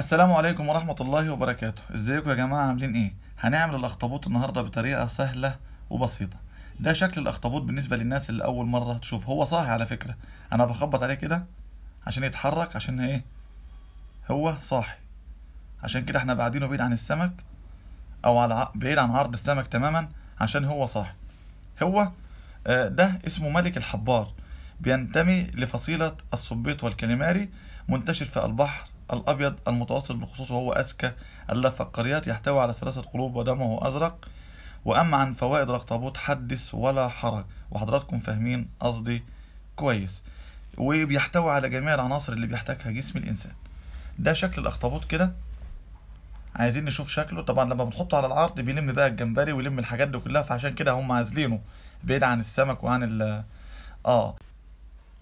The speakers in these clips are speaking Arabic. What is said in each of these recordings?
السلام عليكم ورحمة الله وبركاته ازيكم يا جماعة عاملين ايه هنعمل الاخطبوط النهاردة بطريقة سهلة وبسيطة ده شكل الاخطبوط بالنسبة للناس اللي اول مرة تشوف هو صاحي على فكرة انا بخبط عليه كده عشان يتحرك عشان ايه هو صاحي عشان كده احنا بعدينه بعيد عن السمك او على بعيد عن عرض السمك تماما عشان هو صاحي هو آه، ده اسمه ملك الحبار بينتمي لفصيلة الصبيط والكاليماري منتشر في البحر الأبيض المتوسط بالخصوص وهو أذكى اللف القريات يحتوي على ثلاثة قلوب ودمه أزرق وأما عن فوائد الأخطبوط حدث ولا حرج وحضراتكم فاهمين قصدي كويس وبيحتوي على جميع العناصر اللي بيحتاجها جسم الإنسان ده شكل الأخطبوط كده عايزين نشوف شكله طبعا لما بنحطه على العرض بيلم بقى الجمبري ويلم الحاجات دي كلها فعشان كده هم عازلينه بعيد عن السمك وعن ال اه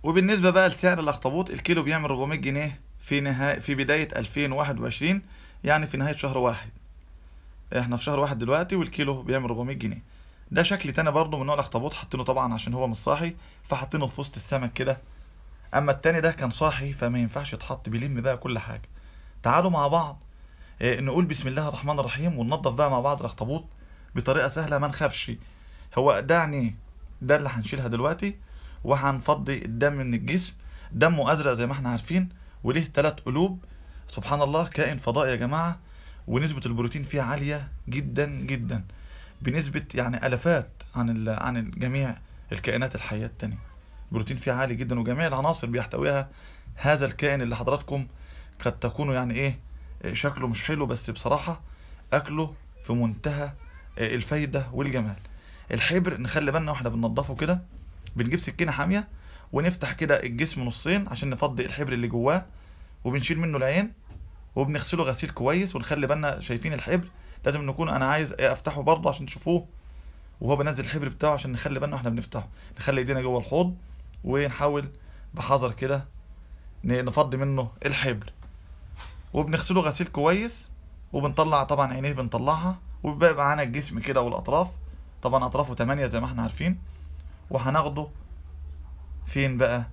وبالنسبه بقى لسعر الاخطبوط الكيلو بيعمل 400 جنيه في نهاية في بداية 2021 يعني في نهاية شهر واحد احنا في شهر واحد دلوقتي والكيلو بيعمل 400 جنيه ده شكل تاني برضه من نوع الاخطبوط حاطينه طبعا عشان هو مش صاحي فحاطينه في وسط السمك كده اما التاني ده كان صاحي فما ينفعش يتحط بيلم بقى كل حاجة تعالوا مع بعض آه، نقول بسم الله الرحمن الرحيم وننظف بقى مع بعض الاخطبوط بطريقة سهلة ما نخافش هو ده يعني ده اللي هنشيلها دلوقتي وهنفضي الدم من الجسم دمه ازرق زي ما احنا عارفين وليه ثلاث قلوب سبحان الله كائن فضائي يا جماعه ونسبه البروتين فيه عاليه جدا جدا بنسبه يعني الافات عن عن جميع الكائنات الحيه التانيه البروتين فيه عالي جدا وجميع العناصر بيحتويها هذا الكائن اللي حضراتكم قد تكونوا يعني ايه شكله مش حلو بس بصراحه اكله في منتهى آه، الفايده والجمال الحبر نخلي بالنا واحنا بننضفه كده بنجيب سكينه حاميه ونفتح كده الجسم نصين عشان نفضي الحبر اللي جواه وبنشيل منه العين وبنغسله غسيل كويس ونخلي بالنا شايفين الحبر لازم نكون انا عايز إيه افتحه برضه عشان تشوفوه وهو بنزل الحبر بتاعه عشان نخلي بالنا واحنا بنفتحه نخلي ايدينا جوه الحوض ونحاول بحذر كده نفضي منه الحبر وبنغسله غسيل كويس وبنطلع طبعا عينيه بنطلعها وبيبقى معانا الجسم كده والاطراف طبعا اطرافه 8 زي ما احنا عارفين وهناخده فين بقى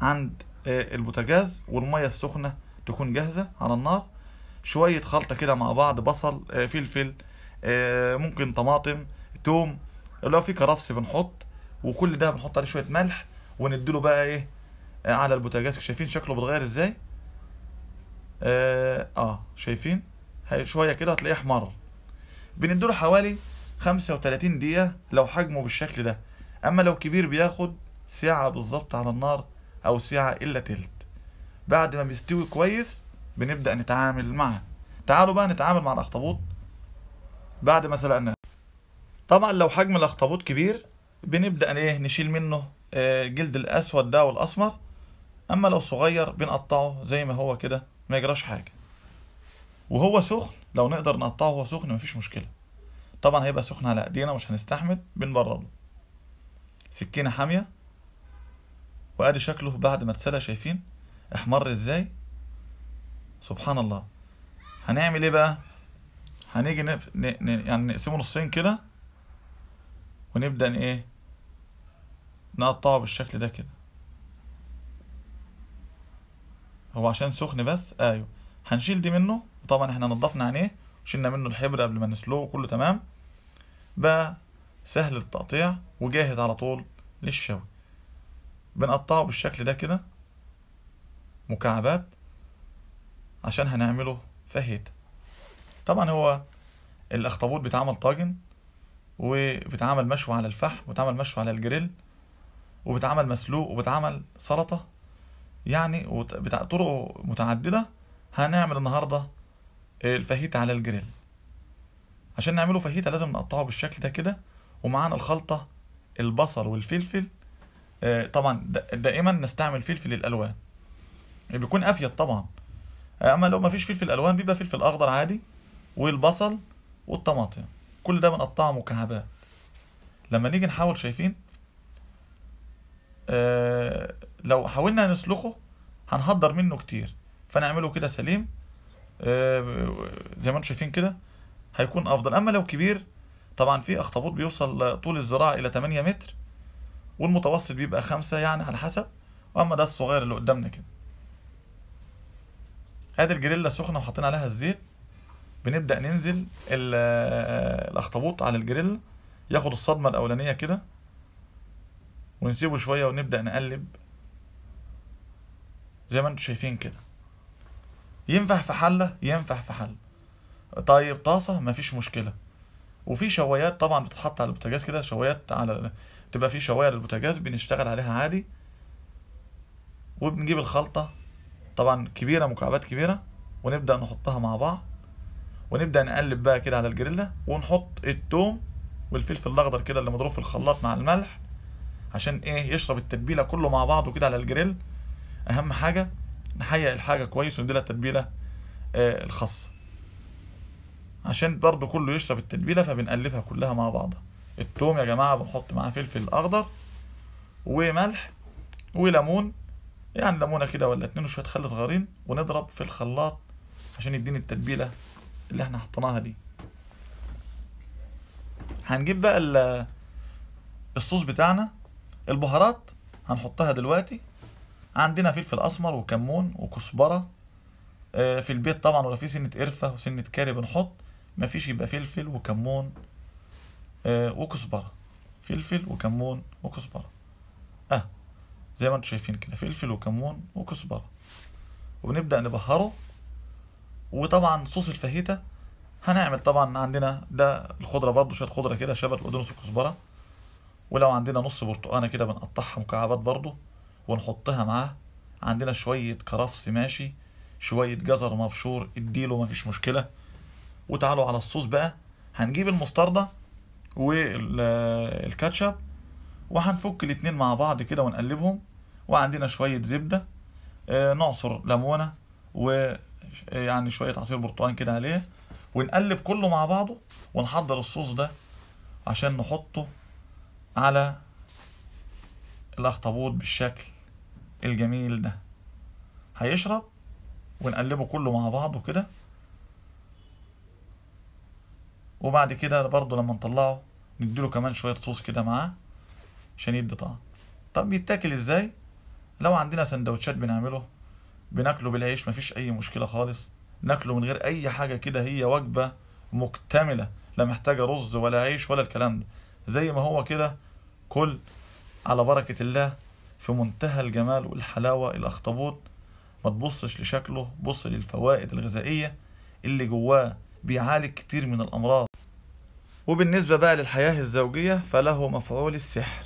عند آه، البوتاجاز والميه السخنه تكون جاهزه على النار شويه خلطه كده مع بعض بصل آه، فلفل آه، ممكن طماطم توم لو في كرفس بنحط وكل ده بنحط عليه شويه ملح ونديله بقى ايه على البوتاجاز شايفين شكله بيتغير ازاي اه, شايفين شويه كده هتلاقيه احمر بنديله حوالي 35 دقيقه لو حجمه بالشكل ده اما لو كبير بياخد ساعة بالظبط على النار أو ساعة إلا تلت بعد ما بيستوي كويس بنبدأ نتعامل معه تعالوا بقى نتعامل مع الأخطبوط بعد ما سلقنا طبعا لو حجم الأخطبوط كبير بنبدأ إيه نشيل منه آه، جلد الأسود ده والأسمر أما لو صغير بنقطعه زي ما هو كده ما يجراش حاجة وهو سخن لو نقدر نقطعه وهو سخن مفيش مشكلة طبعا هيبقى سخن على ايدينا مش هنستحمل بنبرده سكينة حامية وادي شكله بعد ما اتسلى شايفين احمر ازاي سبحان الله هنعمل ايه بقى هنيجي نف... ن... ن... يعني نقسمه نصين كده ونبدا ايه نقطعه بالشكل ده كده هو عشان سخن بس ايوه هنشيل دي منه وطبعا احنا نضفنا عينيه وشلنا منه الحبر قبل ما نسلقه كله تمام بقى سهل التقطيع وجاهز على طول للشوي بنقطعه بالشكل ده كده مكعبات عشان هنعمله فاهيتا طبعا هو الاخطبوط بيتعمل طاجن وبيتعمل مشوي على الفحم وبيتعمل مشوي على الجريل وبيتعمل مسلوق وبيتعمل سلطة يعني بتاع طرق متعددة هنعمل النهاردة الفاهيتا على الجريل عشان نعمله فاهيتا لازم نقطعه بالشكل ده كده ومعانا الخلطة البصل والفلفل آه، طبعا دائما نستعمل فلفل الالوان يعني بيكون افيد طبعا آه، اما لو ما فيش فلفل الالوان بيبقى فلفل اخضر عادي والبصل والطماطم كل ده بنقطعه مكعبات لما نيجي نحاول شايفين آه لو حاولنا نسلخه هنحضر منه كتير فنعمله كده سليم آه زي ما انتم شايفين كده هيكون افضل اما لو كبير طبعا في اخطبوط بيوصل طول الذراع الى 8 متر والمتوسط بيبقى خمسة يعني على حسب واما ده الصغير اللي قدامنا كده ادي الجريلا سخنه وحاطين عليها الزيت بنبدا ننزل الاخطبوط على الجريلا ياخد الصدمه الاولانيه كده ونسيبه شويه ونبدا نقلب زي ما انتم شايفين كده ينفع في حله ينفع في حله طيب طاسه مفيش مشكله وفي شوايات طبعا بتتحط على البوتاجاز كده شوايات على بتبقى في شوايه للبوتاجاز بنشتغل عليها عادي وبنجيب الخلطه طبعا كبيره مكعبات كبيره ونبدا نحطها مع بعض ونبدا نقلب بقى كده على الجريلا ونحط التوم والفلفل الاخضر كده اللي مضروب في الخلاط مع الملح عشان ايه يشرب التتبيله كله مع بعضه كده على الجريل اهم حاجه نحيق الحاجه كويس ونديلها التتبيله آه الخاصه عشان برضو كله يشرب التتبيله فبنقلبها كلها مع بعضها التوم يا جماعه بنحط معاه فلفل اخضر وملح وليمون يعني ليمونه كده ولا اتنين وشويه خل صغيرين ونضرب في الخلاط عشان يديني التتبيله اللي احنا حطيناها دي هنجيب بقى الصوص بتاعنا البهارات هنحطها دلوقتي عندنا فلفل اسمر وكمون وكزبره آه، في البيت طبعا ولا في سنه قرفه وسنه كاري بنحط ما فيش يبقى فلفل وكمون آه، وكزبرة فلفل وكمون وكزبرة اه زي ما انتم شايفين كده فلفل وكمون وكزبرة وبنبدأ نبهره وطبعا صوص الفاهيتا هنعمل طبعا عندنا ده الخضرة برضو شوية خضرة كده شبت القدنس والكزبرة ولو عندنا نص برتقانة كده بنقطعها مكعبات برضو ونحطها معاه عندنا شوية كرفس ماشي شوية جزر مبشور اديله مفيش مشكلة وتعالوا على الصوص بقى هنجيب المستردة والكاتشب وهنفك الاتنين مع بعض كده ونقلبهم وعندنا شوية زبدة آه، نعصر ليمونة ويعني آه، شوية عصير برتقال كده عليه ونقلب كله مع بعضه ونحضر الصوص ده عشان نحطه على الاخطبوط بالشكل الجميل ده هيشرب ونقلبه كله مع بعضه كده وبعد كده برضه لما نطلعه نديله كمان شويه صوص كده معاه عشان يدي طعم طب بيتاكل ازاي لو عندنا سندوتشات بنعمله بناكله بالعيش مفيش اي مشكله خالص ناكله من غير اي حاجه كده هي وجبه مكتمله لا محتاجه رز ولا عيش ولا الكلام ده زي ما هو كده كل على بركه الله في منتهى الجمال والحلاوه الاخطبوط ما تبصش لشكله بص للفوائد الغذائيه اللي جواه بيعالج كتير من الامراض وبالنسبة بقى للحياة الزوجية فله مفعول السحر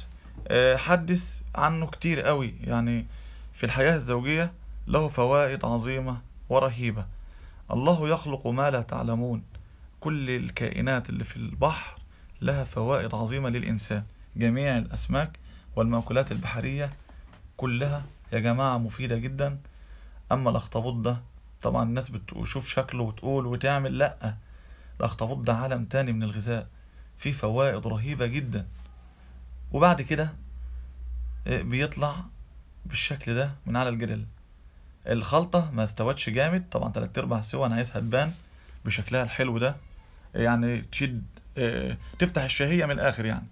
آه، حدث عنه كتير قوي يعني في الحياة الزوجية له فوائد عظيمة ورهيبة الله يخلق ما لا تعلمون كل الكائنات اللي في البحر لها فوائد عظيمة للإنسان جميع الأسماك والمأكولات البحرية كلها يا جماعة مفيدة جدا أما الأخطبوط ده طبعا الناس بتشوف شكله وتقول وتعمل لأ الأخطبوط ده عالم تاني من الغذاء في فوائد رهيبة جدا وبعد كده آه، بيطلع بالشكل ده من على الجريل الخلطة ما استوتش جامد طبعا تلات ارباع سوا انا عايزها تبان بشكلها الحلو ده يعني تشد آه، تفتح الشهية من الاخر يعني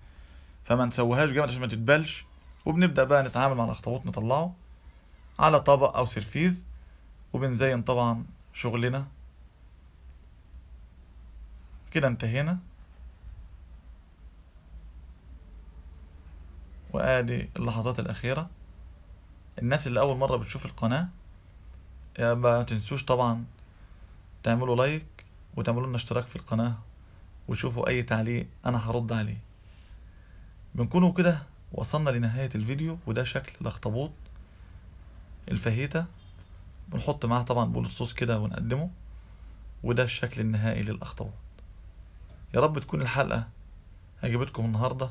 فما نسويهاش جامد عشان ما تتبلش وبنبدأ بقى نتعامل مع الاخطبوط نطلعه على طبق او سرفيز وبنزين طبعا شغلنا كده انتهينا وادي اللحظات الاخيره الناس اللي اول مره بتشوف القناه آه، ما تنسوش طبعا تعملوا لايك وتعملوا لنا اشتراك في القناه وشوفوا اي تعليق انا هرد عليه بنكونوا كده وصلنا لنهايه الفيديو وده شكل الاخطبوط الفهيته بنحط معاه طبعا بول الصوص كده ونقدمه وده الشكل النهائي للاخطبوط يا رب تكون الحلقه عجبتكم النهارده